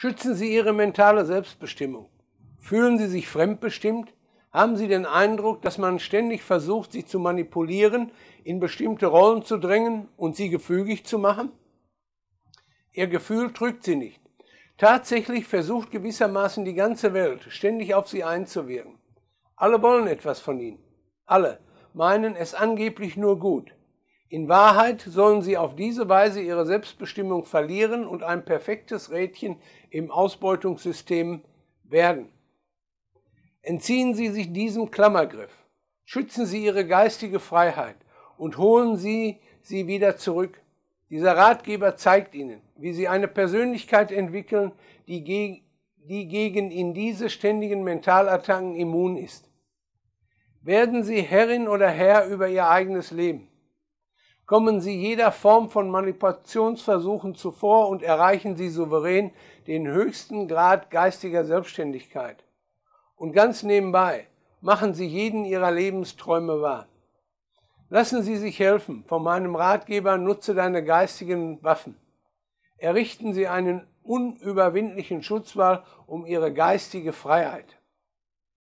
Schützen Sie Ihre mentale Selbstbestimmung. Fühlen Sie sich fremdbestimmt? Haben Sie den Eindruck, dass man ständig versucht, Sie zu manipulieren, in bestimmte Rollen zu drängen und Sie gefügig zu machen? Ihr Gefühl trügt Sie nicht. Tatsächlich versucht gewissermaßen die ganze Welt, ständig auf Sie einzuwirken. Alle wollen etwas von Ihnen. Alle meinen es angeblich nur gut. In Wahrheit sollen sie auf diese Weise ihre Selbstbestimmung verlieren und ein perfektes Rädchen im Ausbeutungssystem werden. Entziehen Sie sich diesem Klammergriff, schützen Sie Ihre geistige Freiheit und holen Sie sie wieder zurück. Dieser Ratgeber zeigt Ihnen, wie Sie eine Persönlichkeit entwickeln, die, geg die gegen in diese ständigen Mentalattacken immun ist. Werden Sie Herrin oder Herr über Ihr eigenes Leben. Kommen Sie jeder Form von Manipulationsversuchen zuvor und erreichen Sie souverän den höchsten Grad geistiger Selbstständigkeit. Und ganz nebenbei, machen Sie jeden Ihrer Lebensträume wahr. Lassen Sie sich helfen von meinem Ratgeber Nutze deine geistigen Waffen. Errichten Sie einen unüberwindlichen Schutzwall um Ihre geistige Freiheit.